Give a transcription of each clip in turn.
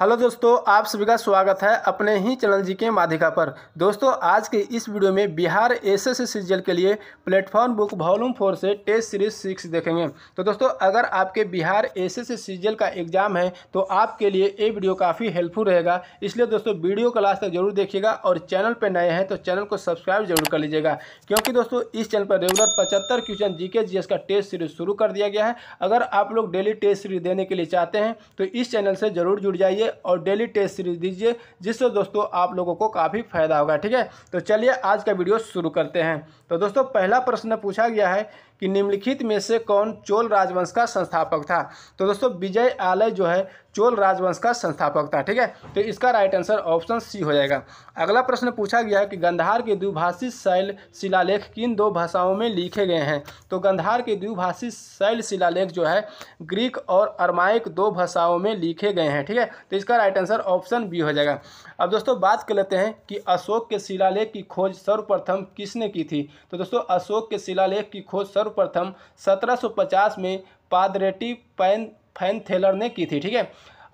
hello दोस्तों आप सभी का स्वागत है अपने ही चैनल जी के माध्यिका पर दोस्तों आज के इस वीडियो में बिहार एस एस सीजल के लिए प्लेटफॉर्म बुक वॉल्यूम फोर से टेस्ट सीरीज सिक्स देखेंगे तो दोस्तों अगर आपके बिहार एस एस सीजल का एग्जाम है तो आपके लिए ये वीडियो काफ़ी हेल्पफुल रहेगा इसलिए दोस्तों वीडियो क्लास लास्ट तक जरूर देखिएगा और चैनल पर नए हैं तो चैनल को सब्सक्राइब जरूर कर लीजिएगा क्योंकि दोस्तों इस चैनल पर रेगुलर पचहत्तर क्वेश्चन जी के का टेस्ट सीरीज शुरू कर दिया गया है अगर आप लोग डेली टेस्ट सीरीज देने के लिए चाहते हैं तो इस चैनल से जरूर जुड़ जाइए दीजिए और डेली टेस्ट सीरीज दीजिए जिससे दोस्तों आप लोगों को काफ़ी फायदा होगा ठीक है तो चलिए आज का वीडियो शुरू करते हैं तो दोस्तों पहला प्रश्न पूछा गया है कि निम्नलिखित में से कौन चोल राजवंश का संस्थापक था तो दोस्तों विजय आलय जो है चोल राजवंश का संस्थापक था ठीक है तो इसका राइट आंसर ऑप्शन सी हो जाएगा अगला प्रश्न पूछा गया है कि गंधार के द्विभाषी शैल शिलालेख किन दो भाषाओं में लिखे गए हैं तो गंधार के द्विभाषी शैल शिलालेख जो है ग्रीक और अरमाइक दो भाषाओं में लिखे गए हैं ठीक है तो इसका राइट आंसर ऑप्शन बी हो जाएगा अब दोस्तों बात कर लेते हैं कि अशोक के शिलालेख की खोज सर्वप्रथम किसने की थी तो दोस्तों अशोक के शिलालेख की खोज सर्वप्रथम 1750 में पादरेटी पैन फैन थेलर ने की थी ठीक है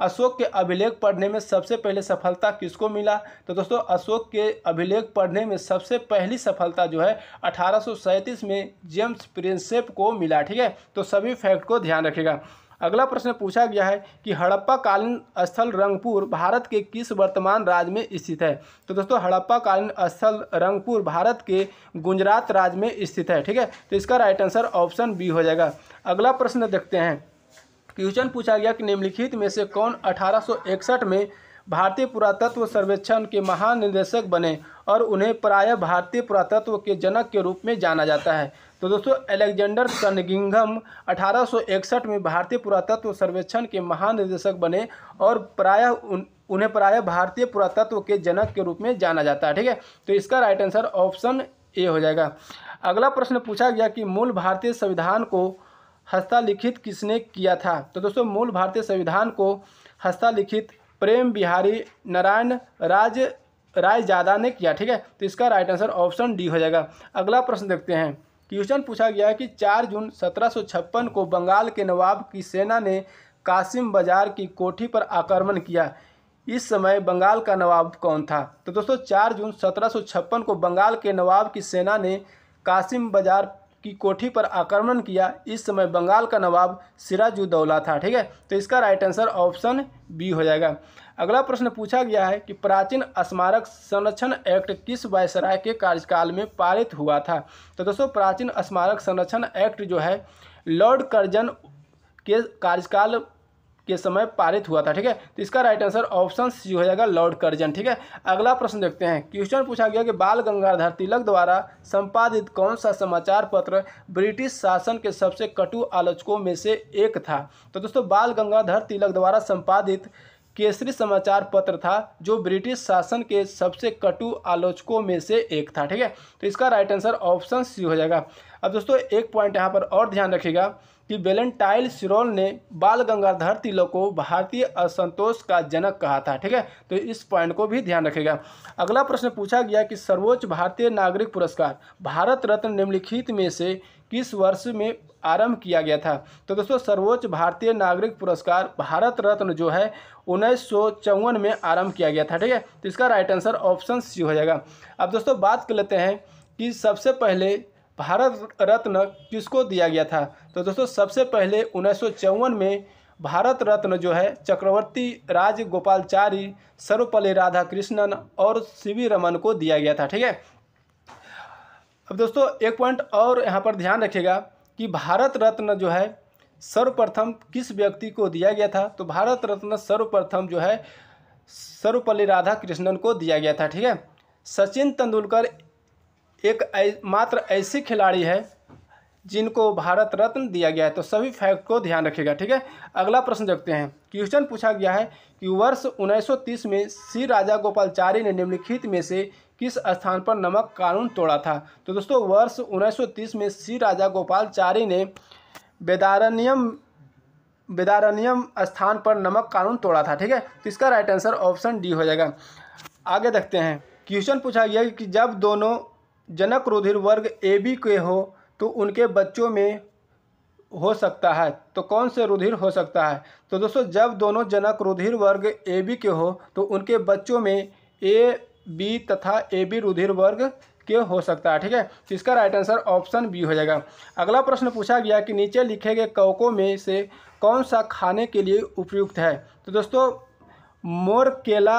अशोक के अभिलेख पढ़ने में सबसे पहले सफलता किसको मिला तो दोस्तों अशोक के अभिलेख पढ़ने में सबसे पहली सफलता जो है अठारह में जेम्स प्रिंसेप को मिला ठीक है तो सभी फैक्ट को ध्यान रखेगा अगला प्रश्न पूछा गया है कि हड़प्पा कालीन स्थल रंगपुर भारत के किस वर्तमान राज्य में स्थित है तो दोस्तों हड़प्पा कालीन स्थल रंगपुर भारत के गुजरात राज्य में स्थित है ठीक है तो इसका राइट आंसर ऑप्शन बी हो जाएगा अगला प्रश्न देखते हैं क्वेश्चन पूछा गया कि निम्नलिखित में से कौन अठारह में भारतीय पुरातत्व सर्वेक्षण के महानिदेशक बने और उन्हें प्राय भारतीय पुरातत्व के जनक के रूप में जाना जाता है तो दोस्तों अलेक्जेंडर कनगिंघम 1861 में भारतीय पुरातत्व सर्वेक्षण के महानिदेशक बने और प्रायः उन उन्हें प्रायः भारतीय पुरातत्व के जनक के रूप में जाना जाता है ठीक है तो इसका राइट आंसर ऑप्शन ए हो जाएगा अगला प्रश्न पूछा गया कि मूल भारतीय संविधान को हस्तालिखित किसने किया था तो दोस्तों मूल भारतीय संविधान को हस्तालिखित प्रेम बिहारी नारायण राज जादा ने किया ठीक है तो इसका राइट आंसर ऑप्शन डी हो जाएगा अगला प्रश्न देखते हैं क्वेश्चन पूछा गया है कि 4 जून सत्रह को बंगाल के नवाब की सेना ने कासिम बाजार की कोठी पर आक्रमण किया इस समय बंगाल का नवाब कौन था तो दोस्तों 4 जून सत्रह को बंगाल के नवाब की सेना ने कासिम बाजार की कोठी पर आक्रमण किया इस समय बंगाल का नवाब सिराजुद्दौला था ठीक है तो इसका राइट आंसर ऑप्शन बी हो जाएगा अगला प्रश्न पूछा गया है कि प्राचीन स्मारक संरक्षण एक्ट किस वायसराय के कार्यकाल में पारित हुआ था तो दोस्तों प्राचीन स्मारक संरक्षण एक्ट जो है लॉर्ड कर्जन के कार्यकाल के समय पारित हुआ था ठीक है तो इसका राइट आंसर ऑप्शन सी हो जाएगा लॉर्ड कर्जन ठीक है अगला प्रश्न देखते हैं क्वेश्चन पूछा गया कि बाल गंगाधर तिलक द्वारा संपादित कौन सा समाचार पत्र ब्रिटिश शासन के सबसे कटु आलोचकों में से एक था तो दोस्तों बाल गंगाधर तिलक द्वारा संपादित केसरी समाचार पत्र था जो ब्रिटिश शासन के सबसे कटु आलोचकों में से एक था ठीक है तो इसका राइट आंसर ऑप्शन सी हो जाएगा अब दोस्तों एक पॉइंट यहाँ पर और ध्यान रखिएगा कि वेलेंटाइल सिरोल ने बाल गंगाधर तिलक को भारतीय असंतोष का जनक कहा था ठीक है तो इस पॉइंट को भी ध्यान रखेगा अगला प्रश्न पूछा गया कि सर्वोच्च भारतीय नागरिक पुरस्कार भारत रत्न निम्नलिखित में से किस वर्ष में आरंभ किया गया था तो दोस्तों सर्वोच्च भारतीय नागरिक पुरस्कार भारत रत्न जो है उन्नीस में आरंभ किया गया था ठीक है तो इसका राइट आंसर ऑप्शन सी हो जाएगा अब दोस्तों बात कर लेते हैं कि सबसे पहले भारत रत्न किसको दिया गया था तो दोस्तों सबसे पहले उन्नीस में भारत रत्न जो है चक्रवर्ती राज गोपालचारी सर्वपल्ली राधाकृष्णन और सी वी रमन को दिया गया था ठीक है अब दोस्तों एक पॉइंट और यहाँ पर ध्यान रखिएगा कि भारत रत्न जो है सर्वप्रथम किस व्यक्ति को दिया गया था तो भारत रत्न सर्वप्रथम जो है सर्वपल्ली राधा कृष्णन को दिया गया था ठीक है सचिन तेंदुलकर एक मात्र ऐसे खिलाड़ी है जिनको भारत रत्न दिया गया है तो सभी फैक्ट को ध्यान रखिएगा ठीक है अगला प्रश्न देखते हैं क्वेश्चन पूछा गया है कि वर्ष 1930 में श्री राजा गोपालचारी ने निम्नलिखित में से किस स्थान पर नमक कानून तोड़ा था तो दोस्तों वर्ष 1930 में सी राजा गोपालचारी ने बेदारण्यम बेदारण्यम स्थान पर नमक कानून तोड़ा था ठीक है तो इसका राइट आंसर ऑप्शन डी हो जाएगा आगे देखते हैं क्वेश्चन पूछा गया कि जब दोनों जनक रुधिर वर्ग ए बी के हो तो उनके बच्चों में हो सकता है तो कौन से रुधिर हो सकता है तो दोस्तों जब दोनों जनक रुधिर वर्ग ए बी के हो तो उनके बच्चों में ए बी तथा ए बी रुधिर वर्ग के हो सकता है ठीक है तो इसका राइट आंसर ऑप्शन बी हो जाएगा अगला प्रश्न पूछा गया कि नीचे लिखे गए कवकों में से कौन सा खाने के लिए उपयुक्त है तो दोस्तों मोर केला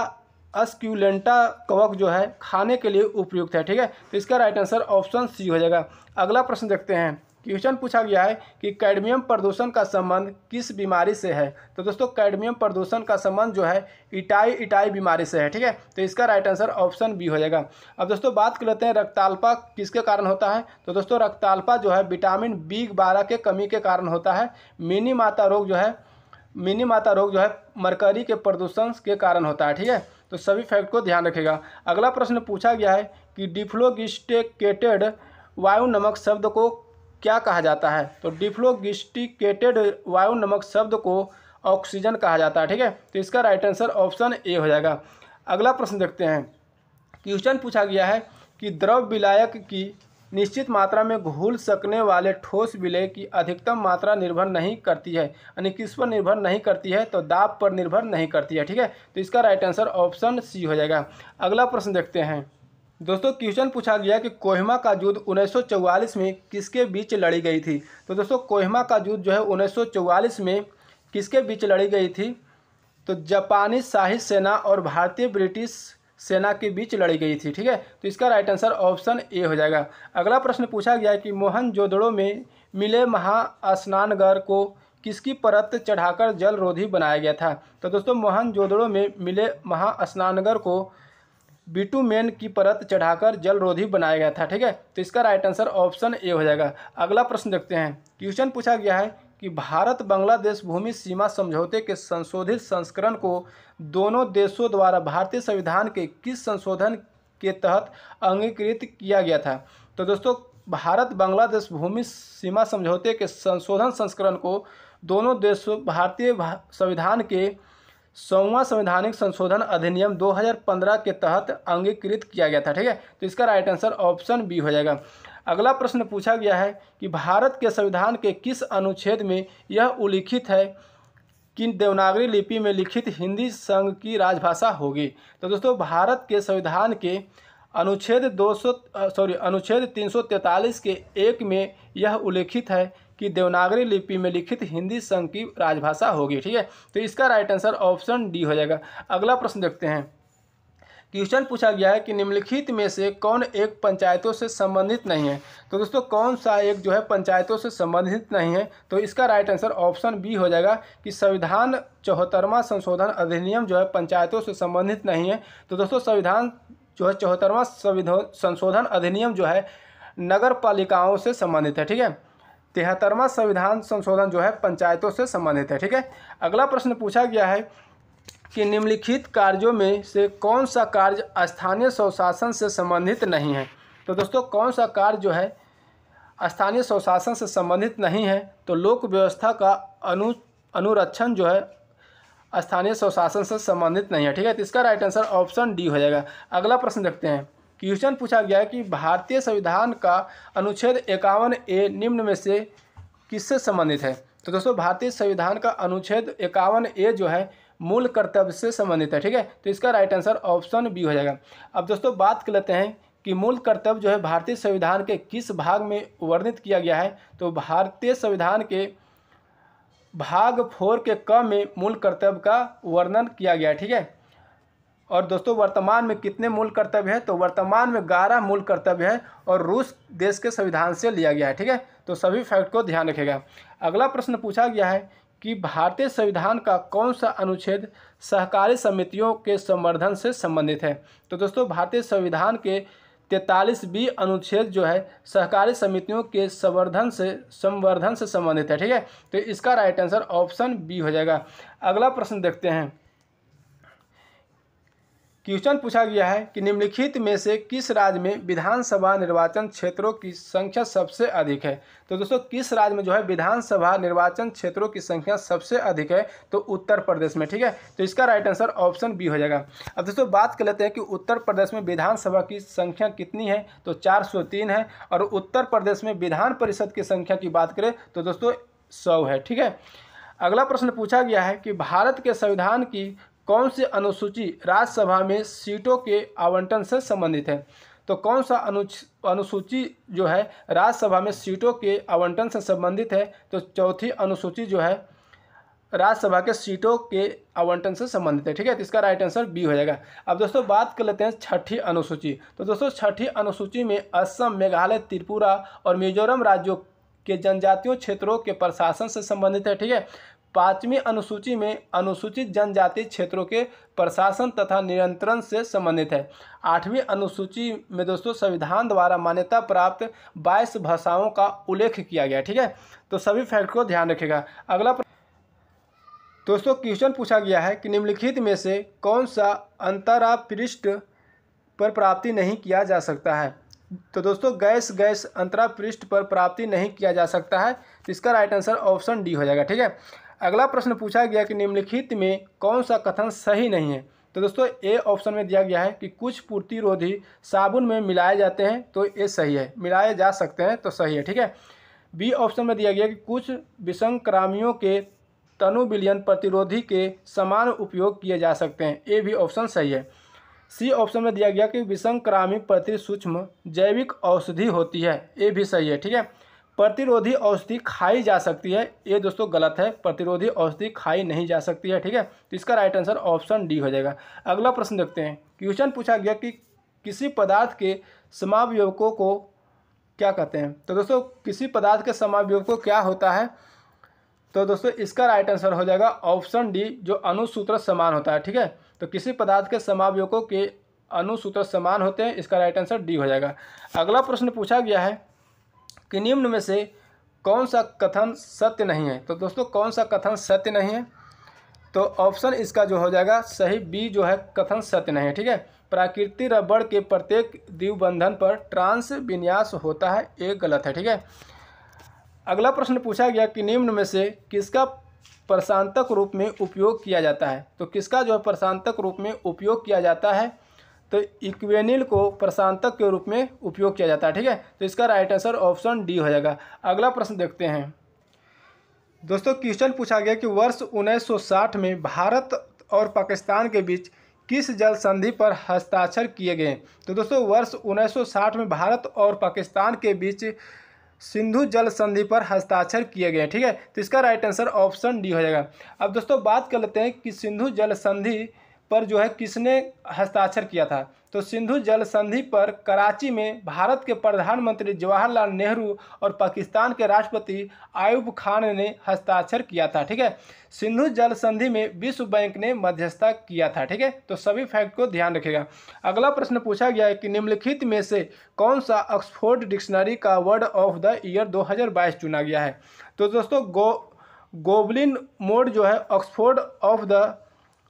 अस्क्यूलेंटा कवक जो है खाने के लिए उपयुक्त है ठीक है तो इसका राइट आंसर ऑप्शन सी हो जाएगा अगला प्रश्न देखते हैं क्वेश्चन पूछा गया है कि कैडमियम प्रदूषण का संबंध किस बीमारी से है तो दोस्तों कैडमियम प्रदूषण का संबंध जो है इटाई इटाई बीमारी से है ठीक है तो इसका राइट आंसर ऑप्शन बी हो जाएगा अब दोस्तों बात कर लेते हैं रक्तालपा किसके कारण होता है तो दोस्तों रक्तालपा जो है विटामिन बी बारह के कमी के कारण होता है मिनी माता रोग जो है मिनी माता रोग जो है मरकरी के प्रदूषण के कारण होता है ठीक है तो सभी फैक्ट को ध्यान रखेगा अगला प्रश्न पूछा गया है कि डिफ्लोगिस्टेकेटेड वायु नमक शब्द को क्या कहा जाता है तो डिफ्लोगिस्टिकेटेड वायु नमक शब्द को ऑक्सीजन कहा जाता है ठीक है तो इसका राइट आंसर ऑप्शन ए हो जाएगा अगला प्रश्न देखते हैं क्वेश्चन पूछा गया है कि द्रव विलायक की निश्चित मात्रा में घुल सकने वाले ठोस विलय की अधिकतम मात्रा निर्भर नहीं करती है यानी किस पर निर्भर नहीं करती है तो दाब पर निर्भर नहीं करती है ठीक है तो इसका राइट आंसर ऑप्शन सी हो जाएगा अगला प्रश्न देखते हैं दोस्तों क्वेश्चन पूछा गया कि कोहिमा का युद्ध 1944 में किसके बीच लड़ी गई थी तो दोस्तों कोहिमा का युद्ध जो है 1944 में किसके बीच लड़ी गई थी तो जापानी शाही सेना और भारतीय ब्रिटिश सेना के बीच लड़ी गई थी ठीक है तो इसका राइट आंसर ऑप्शन ए हो जाएगा अगला प्रश्न पूछा गया कि मोहन में मिले महा को किसकी परत चढ़ाकर जलरोधी बनाया गया था तो दोस्तों मोहन में मिले महा को बिटूमेन की परत चढ़ाकर जलरोधी बनाया गया था ठीक है तो इसका राइट आंसर ऑप्शन ए हो जाएगा अगला प्रश्न देखते हैं क्वेश्चन पूछा गया है कि भारत बांग्लादेश भूमि सीमा समझौते के संशोधित संस्करण को दोनों देशों द्वारा भारतीय संविधान के किस संशोधन के तहत अंगीकृत किया गया था तो दोस्तों भारत बांग्लादेश भूमि सीमा समझौते के संशोधन संस्करण को दोनों देशों भारतीय संविधान के सौवा संवैधानिक संशोधन अधिनियम 2015 के तहत अंगीकृत किया गया था ठीक है तो इसका राइट आंसर ऑप्शन बी हो जाएगा अगला प्रश्न पूछा गया है कि भारत के संविधान के किस अनुच्छेद में यह उल्लिखित है कि देवनागरी लिपि में लिखित हिंदी संघ की राजभाषा होगी तो दोस्तों भारत के संविधान के अनुच्छेद 200 सॉरी अनुच्छेद 343 के एक में यह उल्लिखित है कि देवनागरी लिपि में लिखित हिंदी संघ की राजभाषा होगी ठीक है तो इसका राइट आंसर ऑप्शन डी हो जाएगा अगला प्रश्न देखते हैं क्वेश्चन पूछा गया है कि निम्नलिखित में से कौन एक पंचायतों से संबंधित नहीं है तो दोस्तों कौन सा एक जो है पंचायतों से संबंधित नहीं है तो इसका राइट आंसर ऑप्शन बी हो जाएगा कि संविधान चौहत्तरवा संशोधन अधिनियम जो है पंचायतों से संबंधित नहीं है तो दोस्तों संविधान जो है चौहत्तरवा संशोधन अधिनियम जो है नगर पालिकाओं से संबंधित है ठीक है तिहत्तरवा संविधान संशोधन जो है पंचायतों से संबंधित है ठीक है अगला प्रश्न पूछा गया है कि निम्नलिखित कार्यों में से कौन सा कार्य स्थानीय स्वशासन से संबंधित नहीं है तो दोस्तों कौन सा कार्य जो है स्थानीय स्वशासन से संबंधित नहीं है तो लोक व्यवस्था का अनु अनुरक्षण जो है स्थानीय स्वशासन से संबंधित नहीं है ठीक है तो इसका राइट आंसर ऑप्शन डी हो जाएगा अगला प्रश्न देखते हैं क्वेश्चन पूछा गया है कि भारतीय संविधान का अनुच्छेद इक्यावन ए निम्न में से किससे संबंधित है तो दोस्तों भारतीय संविधान का अनुच्छेद इक्यावन ए जो है मूल कर्तव्य से संबंधित है ठीक है तो इसका राइट आंसर ऑप्शन बी हो जाएगा अब दोस्तों बात कर लेते हैं कि मूल कर्तव्य जो है भारतीय संविधान के किस भाग में वर्णित किया गया है तो भारतीय संविधान के भाग फोर के क में मूल कर्तव्य का वर्णन किया गया है ठीक है और दोस्तों वर्तमान में कितने मूल कर्तव्य है तो वर्तमान में ग्यारह मूल कर्तव्य है और रूस देश के संविधान से लिया गया है ठीक है तो सभी फैक्ट को ध्यान रखेगा अगला प्रश्न पूछा गया है कि भारतीय संविधान का कौन सा अनुच्छेद सहकारी समितियों के संवर्धन से संबंधित है तो दोस्तों भारतीय संविधान के तैतालीस बी अनुच्छेद जो है सहकारी समितियों के संवर्धन से संवर्धन से संबंधित है ठीक है तो इसका राइट आंसर ऑप्शन बी हो जाएगा अगला प्रश्न देखते हैं क्वेश्चन पूछा गया है कि निम्नलिखित में से किस राज्य में विधानसभा निर्वाचन क्षेत्रों की संख्या सबसे अधिक है तो दोस्तों किस राज्य में जो है विधानसभा निर्वाचन क्षेत्रों की संख्या सबसे अधिक है तो उत्तर प्रदेश में ठीक है तो इसका राइट आंसर ऑप्शन बी हो जाएगा अब दोस्तों बात कर लेते हैं कि उत्तर प्रदेश में विधानसभा की संख्या कितनी है तो चार है और उत्तर प्रदेश में विधान परिषद की संख्या की बात करें तो दोस्तों सौ है ठीक है अगला प्रश्न पूछा गया है कि भारत के संविधान की कौन सी अनुसूची राज्यसभा में सीटों के आवंटन से संबंधित है तो कौन सा अनु अनुसूची जो है राज्यसभा में सीटों के आवंटन से संबंधित है तो चौथी अनुसूची जो है राज्यसभा के सीटों के आवंटन से संबंधित है ठीक है तो इसका राइट आंसर बी हो जाएगा अब दोस्तों बात कर लेते हैं छठी अनुसूची तो दोस्तों छठी अनुसूची में असम मेघालय त्रिपुरा और मिजोरम राज्यों के जनजातीय क्षेत्रों के प्रशासन से संबंधित है ठीक है पाँचवीं अनुसूची में अनुसूचित जनजाति क्षेत्रों के प्रशासन तथा नियंत्रण से संबंधित है आठवीं अनुसूची में दोस्तों संविधान द्वारा मान्यता प्राप्त बाईस भाषाओं का उल्लेख किया गया ठीक है तो सभी फैक्ट को ध्यान रखेगा अगला दोस्तों क्वेश्चन पूछा गया है कि निम्नलिखित में से कौन सा अंतरा पृष्ठ पर प्राप्ति नहीं किया जा सकता है तो दोस्तों गैस गैस अंतरा पृष्ठ पर प्राप्ति नहीं किया जा सकता है तो इसका राइट आंसर ऑप्शन डी हो जाएगा ठीक है अगला प्रश्न पूछा गया कि निम्नलिखित में कौन सा कथन सही नहीं है तो दोस्तों ए ऑप्शन में दिया गया है कि कुछ पूर्तिरोधी साबुन में मिलाए जाते हैं तो ये सही है मिलाए जा सकते हैं तो सही है ठीक है बी ऑप्शन में दिया गया कि कुछ विषंक्रामियों के तनु बिलियन प्रतिरोधी के समान उपयोग किए जा सकते हैं ये भी ऑप्शन सही है सी ऑप्शन में दिया गया कि विषंक्रामी प्रति सूक्ष्म जैविक औषधि होती है ये भी सही है ठीक है प्रतिरोधी औषधि खाई जा सकती है ये दोस्तों गलत है प्रतिरोधी औषधि खाई नहीं जा सकती है ठीक है तो इसका राइट आंसर ऑप्शन डी हो जाएगा अगला प्रश्न देखते हैं क्वेश्चन पूछा गया कि किसी पदार्थ के समावयवकों को क्या कहते हैं तो दोस्तों किसी पदार्थ के को क्या होता है तो दोस्तों इसका राइट आंसर हो जाएगा ऑप्शन डी जो अनुसूत्र समान होता है ठीक है तो किसी पदार्थ के समावयोकों के अनुसूत्र समान होते हैं इसका राइट आंसर डी हो जाएगा अगला प्रश्न पूछा गया है कि निम्न में से कौन सा कथन सत्य नहीं है तो दोस्तों कौन सा कथन सत्य नहीं है तो ऑप्शन इसका जो हो जाएगा सही बी जो है कथन सत्य नहीं है ठीक है प्राकृतिक रबड़ के प्रत्येक द्वीबंधन पर ट्रांस विन्यास होता है एक गलत है ठीक है अगला प्रश्न पूछा गया कि निम्न में से किसका प्रशांतक रूप में उपयोग किया जाता है तो किसका जो है प्रशांतक रूप में उपयोग किया जाता है तो इक्वेनिल को प्रशांतक के रूप में उपयोग किया जाता है ठीक है तो इसका राइट आंसर ऑप्शन डी हो जाएगा अगला प्रश्न देखते हैं दोस्तों क्वेश्चन पूछा गया कि वर्ष 1960 में भारत और पाकिस्तान के बीच किस जल संधि पर हस्ताक्षर किए गए तो दोस्तों वर्ष 1960 में भारत और पाकिस्तान के बीच सिंधु जल संधि पर हस्ताक्षर किए गए ठीक है तो इसका राइट आंसर ऑप्शन डी हो जाएगा अब दोस्तों बात कर लेते हैं कि सिंधु जल संधि पर जो है किसने हस्ताक्षर किया था तो सिंधु जल संधि पर कराची में भारत के प्रधानमंत्री जवाहरलाल नेहरू और पाकिस्तान के राष्ट्रपति आयुब खान ने हस्ताक्षर किया था ठीक है सिंधु जल संधि में विश्व बैंक ने मध्यस्थता किया था ठीक है तो सभी फैक्ट को ध्यान रखेगा अगला प्रश्न पूछा गया है कि निम्नलिखित में से कौन सा ऑक्सफोर्ड डिक्शनरी का वर्ड ऑफ द ईयर दो चुना गया है तो दोस्तों गो गोबलिन मोड जो है Oxford of the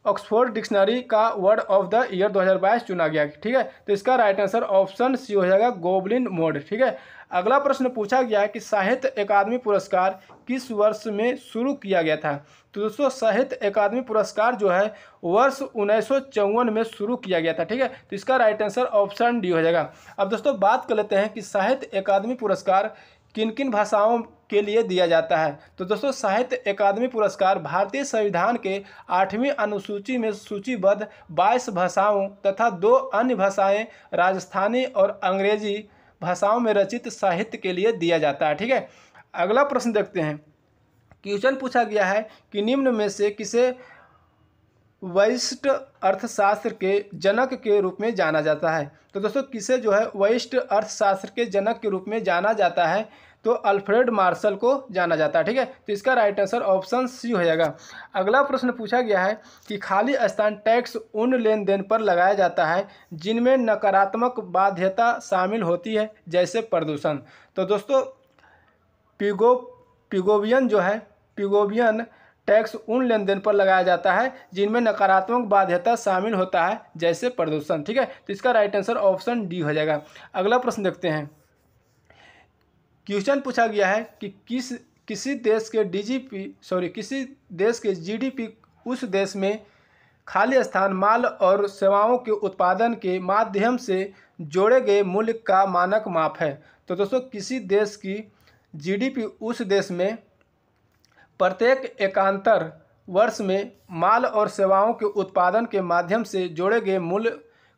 Oxford dictionary का वर्ड ऑफ द ईयर 2022 चुना गया ठीक है तो इसका राइट आंसर ऑप्शन सी हो जाएगा गोबलिन मोड ठीक है अगला प्रश्न पूछा गया है कि साहित्य अकादमी पुरस्कार किस वर्ष में शुरू किया गया था तो दोस्तों साहित्य अकादमी पुरस्कार जो है वर्ष उन्नीस में शुरू किया गया था ठीक है तो इसका राइट आंसर ऑप्शन डी हो जाएगा अब दोस्तों बात कर लेते हैं कि साहित्य अकादमी पुरस्कार किन किन भाषाओं के लिए दिया जाता है तो दोस्तों साहित्य अकादमी पुरस्कार भारतीय संविधान के आठवीं अनुसूची में सूचीबद्ध बाईस भाषाओं तथा दो अन्य भाषाएं राजस्थानी और अंग्रेजी भाषाओं में रचित साहित्य के लिए दिया जाता है ठीक है अगला प्रश्न देखते हैं क्वेश्चन पूछा गया है कि निम्न में से किसे वरिष्ठ अर्थशास्त्र के जनक के रूप में जाना जाता है तो दोस्तों किसे जो है वरिष्ठ अर्थशास्त्र के जनक के रूप में जाना जाता है तो अल्फ्रेड मार्शल को जाना जाता है ठीक है तो इसका राइट आंसर ऑप्शन सी हो जाएगा अगला प्रश्न पूछा गया है कि खाली स्थान टैक्स उन लेन देन पर लगाया जाता है जिनमें नकारात्मक बाध्यता शामिल होती है जैसे प्रदूषण तो दोस्तों पिगो पिगोवियन जो है पिगोवियन टैक्स उन लेन देन पर लगाया जाता है जिनमें नकारात्मक बाध्यता शामिल होता है जैसे प्रदूषण ठीक है तो इसका राइट आंसर ऑप्शन डी हो जाएगा अगला प्रश्न देखते हैं क्वेश्चन पूछा गया है कि किस किसी देश के डीजीपी सॉरी किसी देश के जीडीपी उस देश में खाली स्थान माल और सेवाओं के उत्पादन के माध्यम से जोड़े गए मूल्य का मानक माप है तो दोस्तों किसी देश की जीडीपी उस देश में प्रत्येक एकांतर वर्ष में माल और सेवाओं के उत्पादन के माध्यम से जोड़े गए मूल्य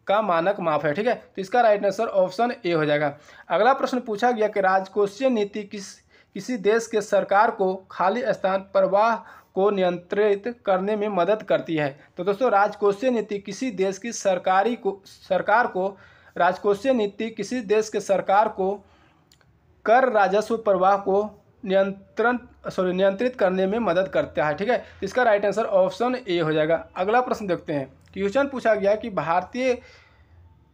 का मानक माप है ठीक है तो इसका राइट आंसर ऑप्शन ए हो जाएगा अगला प्रश्न पूछा गया कि राजकोषीय नीति किस किसी देश के सरकार को खाली स्थान प्रवाह को नियंत्रित करने में मदद करती है तो दोस्तों राजकोषीय नीति किसी देश की सरकारी को सरकार को राजकोषीय नीति किसी देश के सरकार को कर राजस्व प्रवाह को नियंत्रण सॉरी नियंत्रित करने में मदद करता है ठीक है इसका राइट आंसर ऑप्शन ए हो जाएगा अगला प्रश्न देखते हैं क्वेश्चन पूछा गया कि भारतीय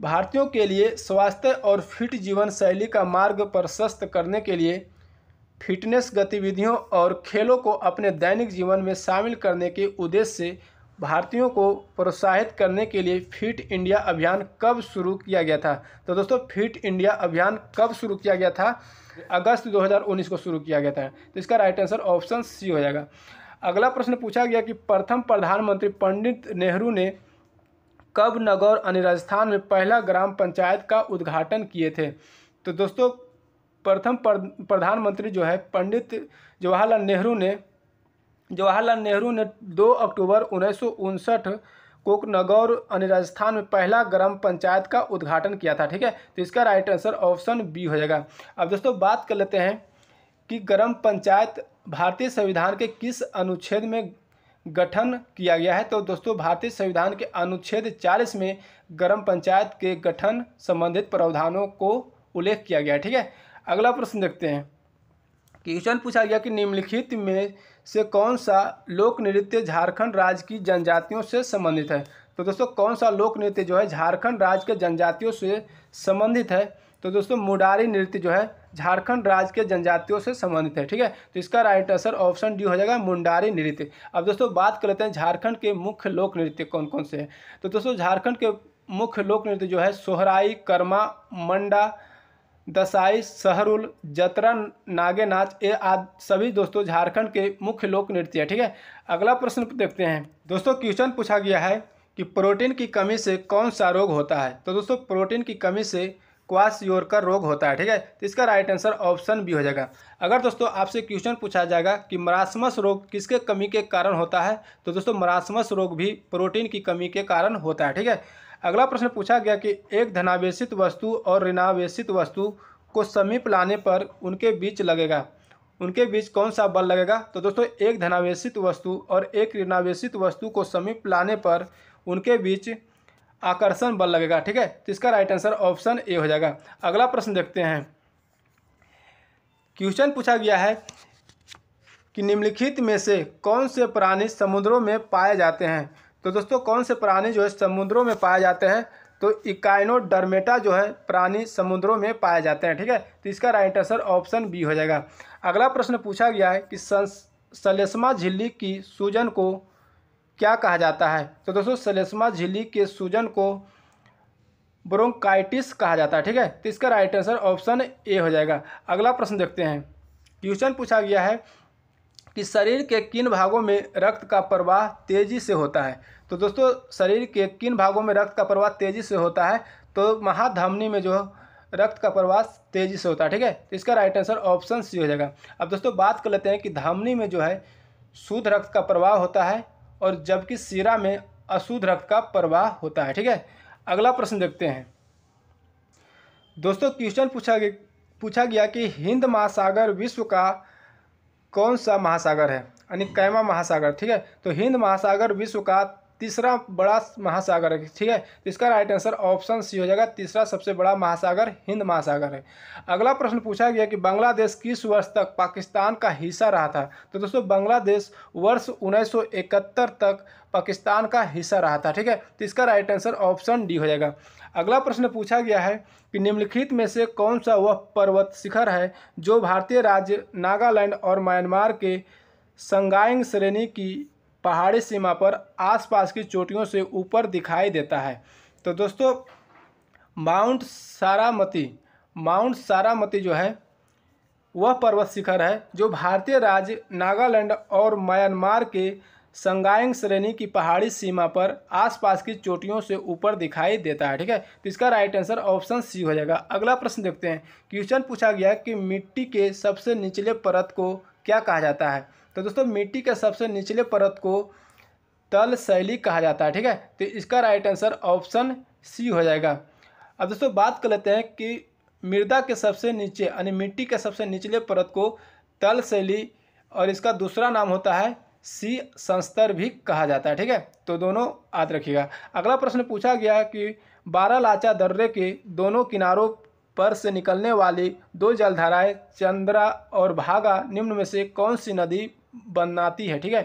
भारतीयों के लिए स्वास्थ्य और फिट जीवन शैली का मार्ग प्रशस्त करने के लिए फिटनेस गतिविधियों और खेलों को अपने दैनिक जीवन में शामिल करने के उद्देश्य से भारतीयों को प्रोत्साहित करने के लिए फिट इंडिया अभियान कब शुरू किया गया था तो दोस्तों फिट इंडिया अभियान कब शुरू किया गया था अगस्त 2019 को शुरू किया गया था तो इसका राइट आंसर ऑप्शन सी हो जाएगा अगला प्रश्न पूछा गया कि प्रथम प्रधानमंत्री पंडित नेहरू ने कब नगौर यानी राजस्थान में पहला ग्राम पंचायत का उद्घाटन किए थे तो दोस्तों प्रथम प्रधानमंत्री जो है पंडित जवाहरलाल नेहरू ने जवाहरलाल नेहरू ने दो अक्टूबर उन्नीस कोकनगौर अन्य राजस्थान में पहला ग्राम पंचायत का उद्घाटन किया था ठीक है तो इसका राइट आंसर ऑप्शन बी हो जाएगा अब दोस्तों बात कर लेते हैं कि ग्राम पंचायत भारतीय संविधान के किस अनुच्छेद में गठन किया गया है तो दोस्तों भारतीय संविधान के अनुच्छेद 40 में ग्राम पंचायत के गठन संबंधित प्रावधानों को उल्लेख किया गया है ठीक है अगला प्रश्न देखते हैं क्वेश्चन पूछा गया कि निम्नलिखित में से कौन सा लोक नृत्य झारखंड राज्य की जनजातियों से संबंधित है तो दोस्तों कौन सा लोक नृत्य जो है झारखंड राज्य के जनजातियों से संबंधित है तो दोस्तों मुडारी नृत्य जो है झारखंड राज्य के जनजातियों से संबंधित है ठीक है तो इसका राइट आंसर ऑप्शन डी हो जाएगा मुंडारी नृत्य अब दोस्तों बात कर लेते हैं झारखंड के मुख्य लोक नृत्य कौन कौन से हैं तो दोस्तों झारखंड के मुख्य लोक नृत्य जो है सोहराई कर्मा मंडा दसाई सहरुल जतरा नागे नाच ये आदि सभी दोस्तों झारखंड के मुख्य लोक नृत्य है ठीक है अगला प्रश्न देखते हैं दोस्तों क्वेश्चन पूछा गया है कि प्रोटीन की कमी से कौन सा रोग होता है तो दोस्तों प्रोटीन की कमी से क्वास का रोग होता है ठीक है तो इसका राइट आंसर ऑप्शन बी हो जाएगा अगर दोस्तों आपसे क्वेश्चन पूछा जाएगा कि मरासमस रोग किसके कमी के कारण होता है तो दोस्तों मरासमस रोग भी प्रोटीन की कमी के कारण होता है ठीक है अगला प्रश्न पूछा गया कि एक धनावेशित वस्तु और ऋणावेशित वस्तु को समीप लाने पर उनके बीच लगेगा उनके बीच कौन सा बल लगेगा तो दोस्तों एक धनावेशित वस्तु और एक ऋणावेशित वस्तु को समीप लाने पर उनके बीच आकर्षण बल लगेगा ठीक है तो इसका राइट आंसर ऑप्शन ए हो जाएगा अगला प्रश्न देखते हैं क्वेश्चन पूछा गया है कि निम्नलिखित में से कौन से प्राणी समुद्रों में पाए जाते हैं तो दोस्तों कौन से प्राणी जो है समुद्रों में पाए जाते हैं तो इकाइनोडर्मेटा जो है प्राणी समुद्रों में पाए जाते हैं ठीक है तो इसका राइट आंसर ऑप्शन बी हो जाएगा अगला प्रश्न पूछा गया है कि सलेस्मा झिल्ली की सूजन को क्या कहा जाता है तो दोस्तों सलेस्मा झिल्ली के सूजन को ब्रोंकाइटिस कहा जाता है ठीक है तो इसका राइट आंसर ऑप्शन ए हो जाएगा अगला प्रश्न देखते हैं क्वेश्चन पूछा गया है कि शरीर के किन भागों में रक्त का प्रवाह तेजी से होता है तो दोस्तों शरीर के किन भागों में रक्त का प्रवाह तेजी से होता है तो महाधमनी में जो रक्त का प्रवाह तेजी से होता है ठीक है तो इसका राइट आंसर ऑप्शन सी हो जाएगा अब दोस्तों बात कर लेते हैं कि धमनी में जो है शुद्ध रक्त का प्रवाह होता है और जबकि सिरा में अशुद्ध रक्त का प्रवाह होता है ठीक है अगला प्रश्न देखते हैं दोस्तों क्वेश्चन पूछा गया पूछा गया कि हिंद महासागर विश्व का कौन सा महासागर है यानी कैमा महासागर ठीक है तो हिंद महासागर विश्व का तीसरा बड़ा महासागर है ठीक है तो इसका राइट आंसर ऑप्शन सी हो जाएगा तीसरा सबसे बड़ा महासागर हिंद महासागर है अगला प्रश्न पूछा गया कि बांग्लादेश किस वर्ष तक पाकिस्तान का हिस्सा रहा था तो दोस्तों बांग्लादेश वर्ष 1971 तक पाकिस्तान का हिस्सा रहा था ठीक है तो इसका राइट आंसर ऑप्शन डी हो जाएगा अगला प्रश्न पूछा गया है कि निम्नलिखित में से कौन सा वह पर्वत शिखर है जो भारतीय राज्य नागालैंड और म्यांमार के संगाइंग श्रेणी की पहाड़ी सीमा पर आसपास की चोटियों से ऊपर दिखाई देता है तो दोस्तों माउंट सारामती माउंट सारामती जो है वह पर्वत शिखर है जो भारतीय राज्य नागालैंड और म्यांमार के संगायंग श्रेणी की पहाड़ी सीमा पर आसपास की चोटियों से ऊपर दिखाई देता है ठीक है तो इसका राइट आंसर ऑप्शन सी हो जाएगा अगला प्रश्न देखते हैं क्वेश्चन पूछा गया कि मिट्टी के सबसे निचले परत को क्या कहा जाता है तो दोस्तों मिट्टी के सबसे निचले परत को तल शैली कहा जाता है ठीक है तो इसका राइट आंसर ऑप्शन सी हो जाएगा अब दोस्तों बात कर लेते हैं कि मृदा के सबसे नीचे यानी मिट्टी के सबसे निचले परत को तल शैली और इसका दूसरा नाम होता है सी संस्तर भी कहा जाता है ठीक है तो दोनों याद रखिएगा अगला प्रश्न पूछा गया है कि बारह लाचा दर्रे के दोनों किनारों पर से निकलने वाली दो जलधाराएं चंद्रा और भागा निम्न में से कौन सी नदी बनाती है ठीक है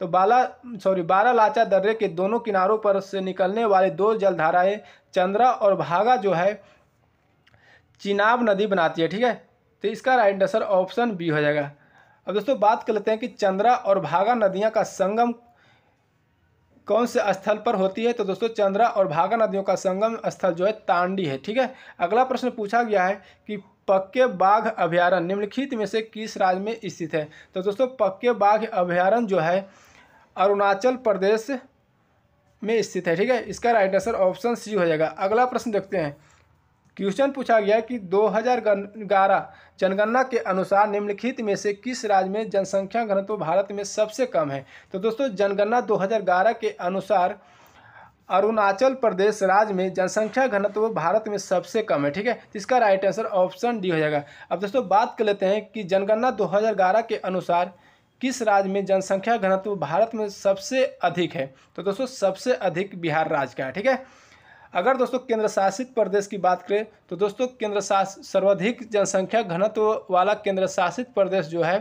तो बाला सॉरी बारह लाचा दर्रे के दोनों किनारों पर से निकलने वाले दो जलधाराएं चंद्रा और भागा जो है चिनाब नदी बनाती है ठीक है तो इसका राइट आंसर ऑप्शन बी हो जाएगा अब दोस्तों बात कर लेते हैं कि चंद्रा और भागा नदियाँ का संगम कौन से स्थल पर होती है तो दोस्तों चंद्रा और भागा नदियों का संगम स्थल जो है तांडी है ठीक है अगला प्रश्न पूछा गया है कि पक्के बाघ अभ्यारण निम्नलिखित में से किस राज्य में स्थित है तो दोस्तों पक्के बाघ अभ्यारण्य जो है अरुणाचल प्रदेश में स्थित है ठीक है इसका राइट आंसर ऑप्शन सी हो जाएगा अगला प्रश्न देखते हैं क्वेश्चन पूछा गया कि 2011 जनगणना के अनुसार निम्नलिखित में से किस राज्य में जनसंख्या घनत्व भारत में सबसे कम है तो दोस्तों जनगणना 2011 के अनुसार अरुणाचल प्रदेश राज्य में जनसंख्या घनत्व भारत में सबसे कम है ठीक है तो इसका राइट आंसर ऑप्शन डी हो जाएगा अब दोस्तों बात कर लेते हैं कि जनगणना 2011 के अनुसार किस राज्य में जनसंख्या घनत्व भारत में सबसे अधिक है तो दोस्तों सबसे अधिक बिहार राज्य का है ठीक है अगर दोस्तों केंद्र शासित प्रदेश की बात करें तो दोस्तों केंद्र सर्वाधिक जनसंख्या घनत्व वाला केंद्र शासित प्रदेश जो है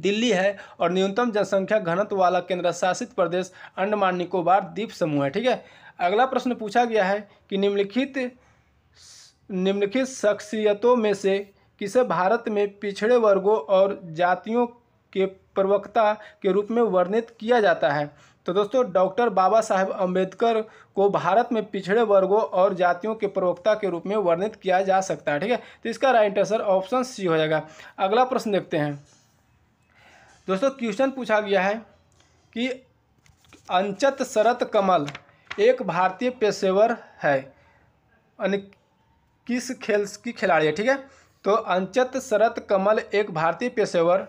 दिल्ली है और न्यूनतम जनसंख्या घनत्व वाला केंद्र शासित प्रदेश अंडमान निकोबार द्वीप समूह है ठीक है अगला प्रश्न पूछा गया है कि निम्नलिखित निम्नलिखित शख्सियतों में से किसे भारत में पिछड़े वर्गों और जातियों के प्रवक्ता के रूप में वर्णित किया जाता है तो दोस्तों डॉक्टर बाबा साहेब अम्बेडकर को भारत में पिछड़े वर्गों और जातियों के प्रवक्ता के रूप में वर्णित किया जा सकता है ठीक है तो इसका राइट आंसर ऑप्शन सी हो जाएगा अगला प्रश्न देखते हैं दोस्तों क्वेश्चन पूछा गया है कि अंचत शरत कमल एक भारतीय पेशेवर है यानी किस खेल की खिलाड़ी है ठीक है तो अंचत शरत कमल एक भारतीय पेशेवर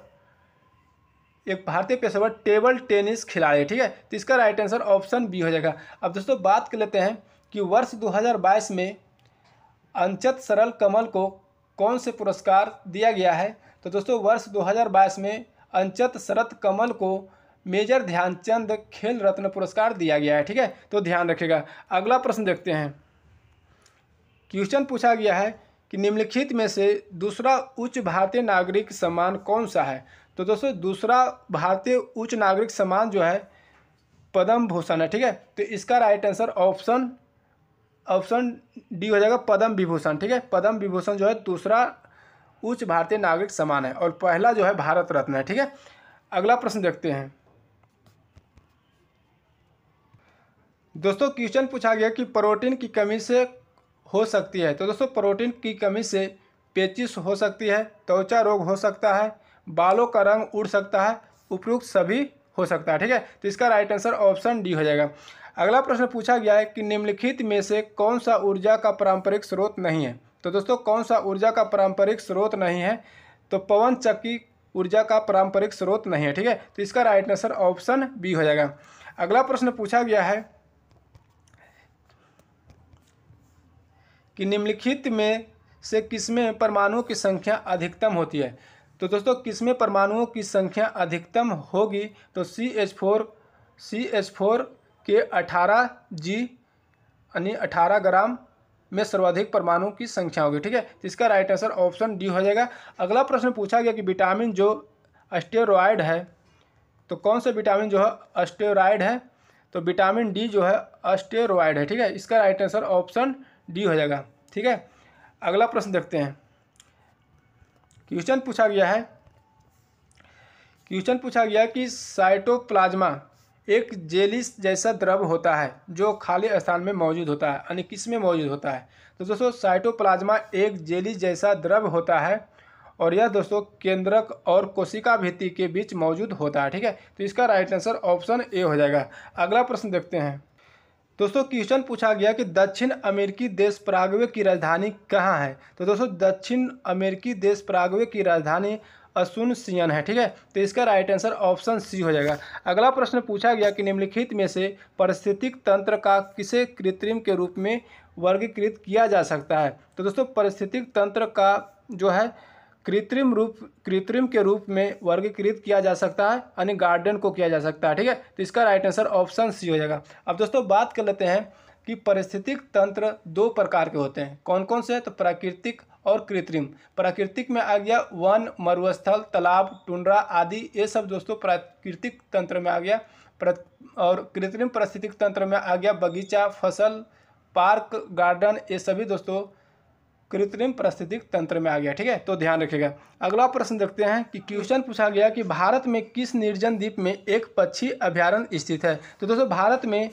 एक भारतीय पेशेवर टेबल टेनिस खिलाड़ी है ठीक है तो इसका राइट आंसर ऑप्शन बी हो जाएगा अब दोस्तों बात कर लेते हैं कि वर्ष 2022 में अंचत सरल कमल को कौन से पुरस्कार दिया गया है तो दोस्तों वर्ष 2022 में अंचत शरत कमल को मेजर ध्यानचंद खेल रत्न पुरस्कार दिया गया है ठीक है तो ध्यान रखिएगा अगला प्रश्न देखते हैं क्वेश्चन पूछा गया है कि निम्नलिखित में से दूसरा उच्च भारतीय नागरिक सम्मान कौन सा है तो दोस्तों दूसरा भारतीय उच्च नागरिक सम्मान जो है पद्म भूषण है ठीक है तो इसका right answer option option D हो जाएगा पद्म विभूषण ठीक है पद्म विभूषण जो है दूसरा उच्च भारतीय नागरिक समान है और पहला जो है भारत रत्न है ठीक है अगला प्रश्न देखते हैं दोस्तों क्वेश्चन पूछा गया कि प्रोटीन की कमी से हो सकती है तो दोस्तों प्रोटीन की कमी से पेचिस हो सकती है त्वचा रोग हो सकता है बालों का रंग उड़ सकता है उपयुक्त सभी हो सकता है ठीक है तो इसका राइट आंसर ऑप्शन डी हो जाएगा अगला प्रश्न पूछा गया है कि निम्नलिखित में से कौन सा ऊर्जा का पारंपरिक स्रोत नहीं है तो दोस्तों कौन सा ऊर्जा का पारंपरिक स्रोत नहीं है तो पवन चक्की ऊर्जा का पारंपरिक स्रोत नहीं है ठीक है तो इसका राइट आंसर ऑप्शन बी हो जाएगा अगला प्रश्न पूछा गया है कि निम्नलिखित में से किसमें परमाणुओं की संख्या अधिकतम होती है तो दोस्तों किसमें परमाणुओं की संख्या अधिकतम होगी तो C H four C H four के अठारह जी यानी अठारह ग्राम में सर्वाधिक परमाणु की संख्या होगी ठीक है तो इसका राइट आंसर ऑप्शन डी हो जाएगा अगला प्रश्न पूछा गया कि विटामिन जो अस्टेरॉयड है तो कौन सा विटामिन जो है अस्टेरॉयड है तो विटामिन डी जो है अस्टेरॉयड है ठीक है इसका राइट आंसर ऑप्शन डी हो जाएगा ठीक है अगला प्रश्न देखते हैं क्वेश्चन पूछा गया है क्वेश्चन पूछा गया कि साइटोप्लाज्मा एक जेलिस जैसा द्रव होता है जो खाली स्थान में मौजूद होता है यानी किस में मौजूद होता है तो दोस्तों साइटोप्लाज्मा एक जेलिस जैसा द्रव होता है और यह दोस्तों केंद्रक और कोशिका भित्ति के बीच मौजूद होता है ठीक है तो इसका राइट आंसर ऑप्शन ए हो जाएगा अगला प्रश्न देखते हैं दोस्तों क्वेश्चन पूछा गया कि दक्षिण अमेरिकी देश प्रागवे की राजधानी कहाँ है तो दोस्तों दक्षिण अमेरिकी देश प्रागवे की राजधानी असुन सियन है ठीक है तो इसका राइट आंसर ऑप्शन सी हो जाएगा अगला प्रश्न पूछा गया कि निम्नलिखित में से परिस्थितिक तंत्र का किसे कृत्रिम के रूप में वर्गीकृत किया जा सकता है तो दोस्तों परिस्थितिक तंत्र का जो है कृत्रिम रूप कृत्रिम के रूप में वर्गीकृत किया जा सकता है यानी गार्डन को किया जा सकता है ठीक है तो इसका राइट आंसर ऑप्शन सी हो जाएगा अब दोस्तों बात कर लेते हैं कि परिस्थितिक तंत्र दो प्रकार के होते हैं कौन कौन से है तो प्राकृतिक और कृत्रिम प्राकृतिक में आ गया वन मरुस्थल तालाब टुंडरा आदि ये सब दोस्तों प्राकृतिक तंत्र में आ गया और कृत्रिम परिस्थितिक तंत्र में आ गया बगीचा फसल पार्क गार्डन ये सभी दोस्तों कृत्रिम परिस्थितिक तंत्र में आ गया ठीक है तो ध्यान रखिएगा अगला प्रश्न देखते हैं कि क्वेश्चन पूछा गया कि भारत में किस निर्जन द्वीप में एक पक्षी अभ्यारण्य स्थित है तो दोस्तों भारत में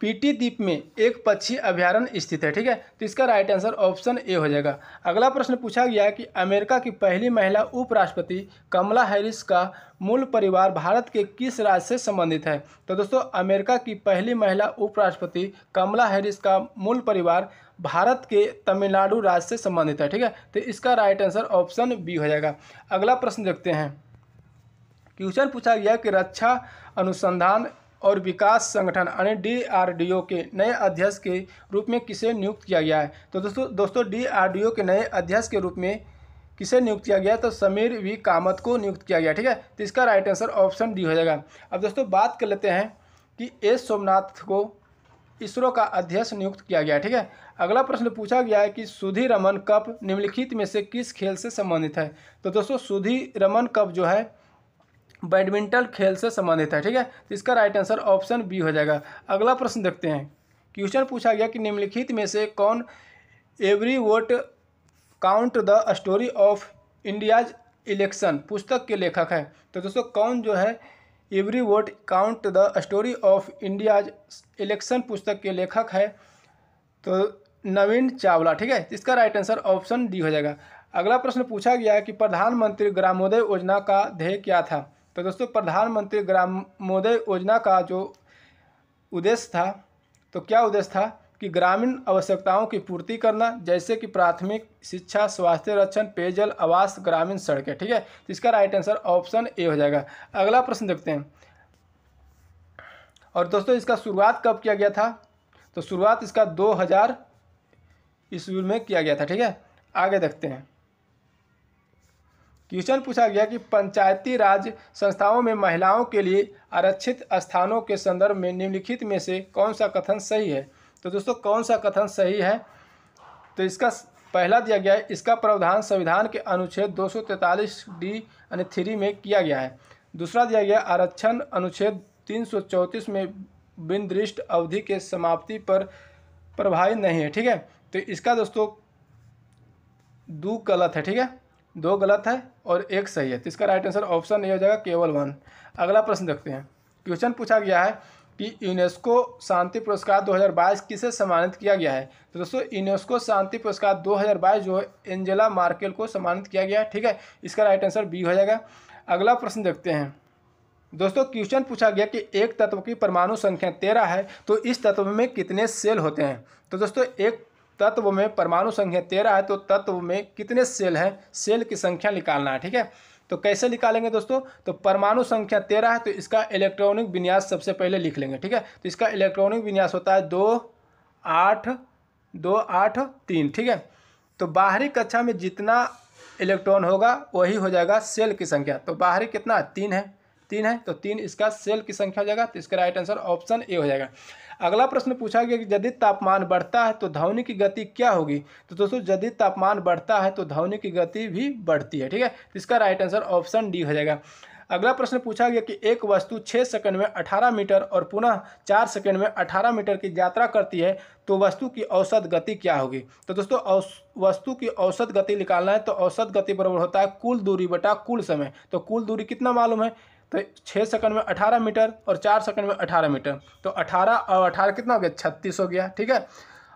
पीटी द्वीप में एक पक्षी अभ्यारण्य स्थित है ठीक है तो इसका राइट आंसर ऑप्शन ए हो जाएगा अगला प्रश्न पूछा गया कि अमेरिका की पहली महिला उपराष्ट्रपति कमला हैरिस का मूल परिवार भारत के किस राज्य से संबंधित है तो दोस्तों अमेरिका की पहली महिला उपराष्ट्रपति कमला हैरिस का मूल परिवार भारत के तमिलनाडु राज्य से संबंधित है ठीक है तो इसका राइट आंसर ऑप्शन बी हो जाएगा अगला प्रश्न देखते हैं क्वेश्चन पूछा गया कि रक्षा अनुसंधान और विकास संगठन यानी डीआरडीओ के नए अध्यक्ष के रूप में किसे नियुक्त किया गया है तो दोस्तों दोस्तों डीआरडीओ के नए अध्यक्ष के रूप में किसे नियुक्त किया गया तो समीर वी कामत को नियुक्त किया गया ठीक है तो इसका राइट आंसर ऑप्शन डी हो जाएगा अब दोस्तों बात कर लेते हैं कि एस सोमनाथ को इसरो का अध्यक्ष नियुक्त किया गया ठीक है अगला प्रश्न पूछा गया है कि सुधीर रमन कप निम्नलिखित में से किस खेल से संबंधित है तो दोस्तों सुधीर रमन कप जो है बैडमिंटन खेल से संबंधित है ठीक है तो इसका राइट आंसर ऑप्शन बी हो जाएगा अगला प्रश्न देखते हैं क्वेश्चन पूछा गया कि निम्नलिखित में से कौन every vote count the story of India's election पुस्तक के लेखक है तो दोस्तों कौन जो है every vote count the story of India's election पुस्तक के लेखक है तो नवीन चावला ठीक है तो इसका राइट आंसर ऑप्शन डी हो जाएगा अगला प्रश्न पूछा गया है कि प्रधानमंत्री ग्रामोदय योजना का ध्येय क्या था तो दोस्तों प्रधानमंत्री ग्रामोदय योजना का जो उद्देश्य था तो क्या उद्देश्य था कि ग्रामीण आवश्यकताओं की पूर्ति करना जैसे कि प्राथमिक शिक्षा स्वास्थ्य रक्षण पेयजल आवास ग्रामीण सड़कें ठीक है तो इसका राइट आंसर ऑप्शन ए हो जाएगा अगला प्रश्न देखते हैं और दोस्तों इसका शुरुआत कब किया गया था तो शुरुआत इसका 2000 ईस्वी में किया गया था ठीक है आगे देखते हैं क्वेश्चन पूछा गया कि पंचायती राज संस्थाओं में महिलाओं के लिए आरक्षित स्थानों के संदर्भ में निम्नलिखित में से कौन सा कथन सही है तो दोस्तों कौन सा कथन सही है तो इसका पहला दिया गया है इसका प्रावधान संविधान के अनुच्छेद 243 डी यानी थ्री में किया गया है दूसरा दिया गया आरक्षण अनुच्छेद 334 में बिंदृष्ट अवधि के समाप्ति पर प्रभावित नहीं है ठीक है तो इसका दोस्तों दो गलत है ठीक है दो गलत है और एक सही है तो इसका राइट आंसर ऑप्शन नहीं हो जाएगा केवल वन अगला प्रश्न देखते हैं क्वेश्चन पूछा गया है कि यूनेस्को शांति पुरस्कार 2022 किसे सम्मानित किया गया है तो दोस्तों यूनेस्को शांति पुरस्कार 2022 जो है एंजेला मार्केल को सम्मानित किया गया है ठीक है इसका राइट आंसर बी हो जाएगा अगला प्रश्न देखते हैं दोस्तों क्वेश्चन पूछा गया कि एक तत्व की परमाणु संख्या तेरह है तो इस तत्व में कितने सेल होते हैं तो दोस्तों एक तत्व में परमाणु संख्या तेरह है तो तत्व में कितने सेल हैं सेल की संख्या निकालना है ठीक है तो कैसे निकालेंगे दोस्तों तो परमाणु संख्या तेरह है तो इसका इलेक्ट्रॉनिक विन्यास सबसे पहले लिख लेंगे ठीक है तो इसका इलेक्ट्रॉनिक विन्यास होता है दो आठ दो आठ तीन ठीक है तो बाहरी कक्षा में जितना इलेक्ट्रॉन होगा वही हो जाएगा सेल की संख्या तो बाहरी कितना तीन है तीन है तो तीन इसका सेल की संख्या हो जाएगा तो इसका राइट आंसर ऑप्शन ए हो जाएगा अगला प्रश्न पूछा गया कि यदि तापमान बढ़ता है तो ध्वनि की गति क्या होगी तो दोस्तों यदि तापमान बढ़ता है तो ध्वनि की गति भी बढ़ती है ठीक है तो इसका राइट आंसर ऑप्शन डी हो जाएगा अगला प्रश्न पूछा गया कि एक वस्तु छः सेकंड में अठारह मीटर और पुनः चार सेकंड में अठारह मीटर की यात्रा करती है तो वस्तु की औसत गति क्या होगी तो दोस्तों वस्तु की औसत गति निकालना है तो औसत गति बराबर होता है कुल दूरी बटा कुल समय तो कुल दूरी कितना मालूम है तो छः सेकंड में अठारह मीटर और चार सेकंड में अठारह मीटर तो अठारह और अठारह कितना हो गया छत्तीस हो गया ठीक है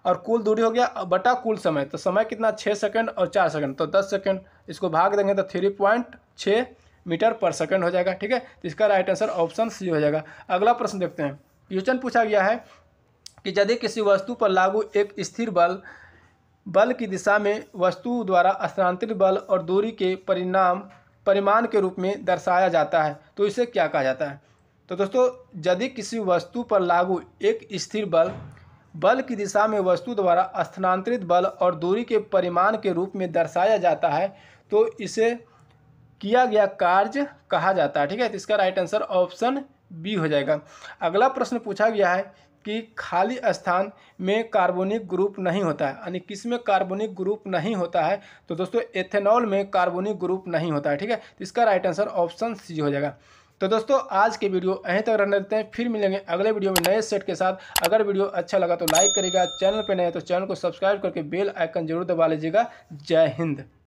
और कुल दूरी हो गया बटा कुल समय तो समय कितना छः सेकंड और चार सेकंड तो दस सेकंड इसको भाग देंगे तो थ्री पॉइंट छः मीटर पर सेकंड हो जाएगा ठीक है तो इसका राइट आंसर ऑप्शन सी हो जाएगा अगला प्रश्न देखते हैं क्वेश्चन पूछा गया है कि यदि किसी वस्तु पर लागू एक स्थिर बल बल की दिशा में वस्तु द्वारा स्थानांतरित बल और दूरी के परिणाम परिमाण के रूप में दर्शाया जाता है तो इसे क्या कहा जाता है तो दोस्तों यदि किसी वस्तु पर लागू एक स्थिर बल बल की दिशा में वस्तु द्वारा स्थानांतरित बल और दूरी के परिमाण के रूप में दर्शाया जाता है तो इसे किया गया कार्य कहा जाता है ठीक है तो इसका राइट आंसर ऑप्शन बी हो जाएगा अगला प्रश्न पूछा गया है कि खाली स्थान में कार्बोनिक ग्रुप नहीं होता है यानी किस में कार्बोनिक ग्रुप नहीं होता है तो दोस्तों एथेनॉल में कार्बोनिक ग्रुप नहीं होता है ठीक है तो इसका राइट आंसर ऑप्शन सी हो जाएगा तो दोस्तों आज के वीडियो यहीं तक रहने देते हैं फिर मिलेंगे अगले वीडियो में नए सेट के साथ अगर वीडियो अच्छा लगा तो लाइक करेगा चैनल पर नए तो चैनल को सब्सक्राइब करके बेल आइकन जरूर दबा लीजिएगा जय हिंद